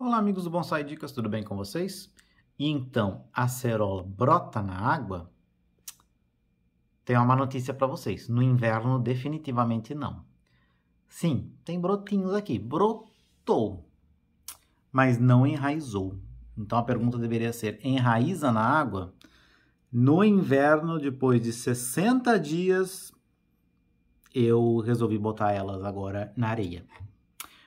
Olá, amigos do Bonsai Dicas, tudo bem com vocês? E então, a acerola brota na água? Tenho uma má notícia para vocês. No inverno, definitivamente não. Sim, tem brotinhos aqui. Brotou, mas não enraizou. Então a pergunta deveria ser: enraiza na água? No inverno, depois de 60 dias, eu resolvi botar elas agora na areia.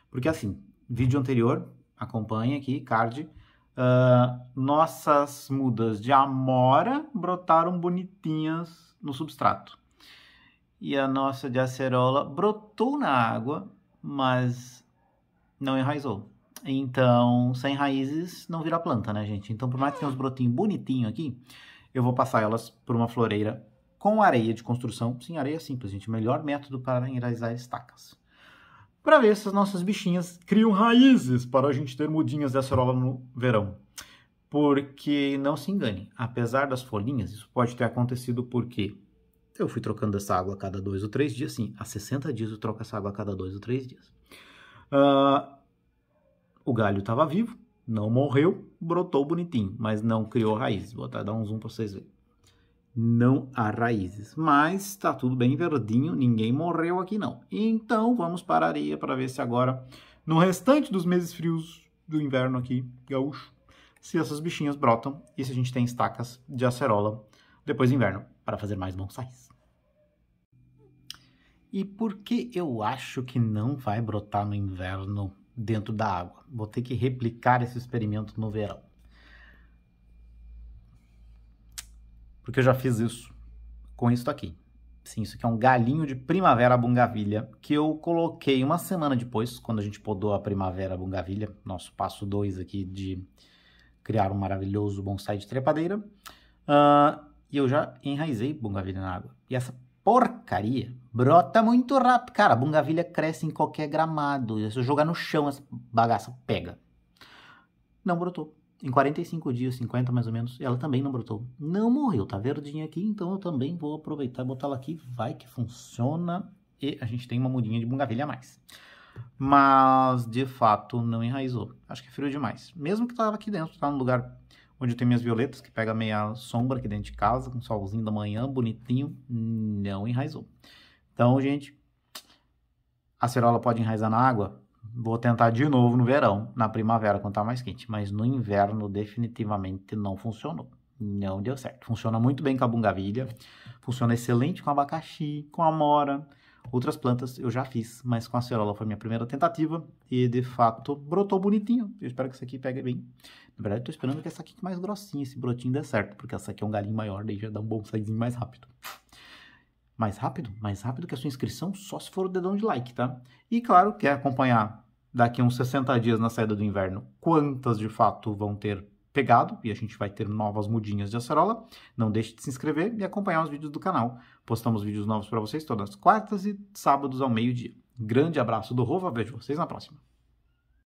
Porque assim, vídeo anterior, acompanha aqui, card. Uh, nossas mudas de amora brotaram bonitinhas no substrato. E a nossa de acerola brotou na água, mas não enraizou. Então, sem raízes não vira planta, né, gente? Então, por mais que tenha uns brotinhos bonitinhos aqui, eu vou passar elas por uma floreira com areia de construção. Sim, areia simples, gente. melhor método para enraizar estacas para ver se as nossas bichinhas criam raízes para a gente ter mudinhas de acerola no verão. Porque não se engane, apesar das folhinhas, isso pode ter acontecido porque eu fui trocando essa água a cada dois ou três dias, sim, há 60 dias eu troco essa água a cada dois ou três dias. Uh, o galho estava vivo, não morreu, brotou bonitinho, mas não criou raízes. Vou até dar um zoom para vocês verem não há raízes. Mas está tudo bem verdinho, ninguém morreu aqui não. Então vamos para a areia para ver se agora, no restante dos meses frios do inverno aqui, gaúcho, se essas bichinhas brotam e se a gente tem estacas de acerola depois do inverno para fazer mais bonsais. E por que eu acho que não vai brotar no inverno dentro da água? Vou ter que replicar esse experimento no verão. porque eu já fiz isso com isso aqui. Sim, isso aqui é um galinho de primavera bungavilha que eu coloquei uma semana depois, quando a gente podou a primavera bungavilha, nosso passo 2 aqui de criar um maravilhoso bonsai de trepadeira. Uh, e eu já enraizei bungavilha na água. E essa porcaria brota muito rápido. Cara, bungavilha cresce em qualquer gramado. Se eu jogar no chão, essa bagaça pega. Não brotou. Em 45 dias, 50 mais ou menos, ela também não brotou. Não morreu, tá verdinha aqui, então eu também vou aproveitar e botar ela aqui. Vai que funciona. E a gente tem uma mudinha de bungavilha a mais. Mas, de fato, não enraizou. Acho que é frio demais. Mesmo que tava aqui dentro, tá no lugar onde eu tenho minhas violetas, que pega meia sombra aqui dentro de casa, com solzinho da manhã, bonitinho, não enraizou. Então, gente, a cerola pode enraizar na água? Vou tentar de novo no verão, na primavera, quando tá mais quente. Mas no inverno, definitivamente não funcionou. Não deu certo. Funciona muito bem com a bungavilha, funciona excelente com abacaxi, com amora. Outras plantas eu já fiz, mas com a acerola foi minha primeira tentativa e de fato brotou bonitinho. Eu espero que essa aqui pegue bem. Na verdade, estou esperando que essa aqui que é mais grossinha, esse brotinho dê certo, porque essa aqui é um galinho maior, daí já dá um bom saizinho mais rápido. Mais rápido? Mais rápido que a sua inscrição, só se for o dedão de like, tá? E claro, quer acompanhar daqui a uns 60 dias na saída do inverno, quantas de fato vão ter pegado e a gente vai ter novas mudinhas de acerola. Não deixe de se inscrever e acompanhar os vídeos do canal. Postamos vídeos novos para vocês todas as quartas e sábados ao meio-dia. Grande abraço do Rova, vejo vocês na próxima.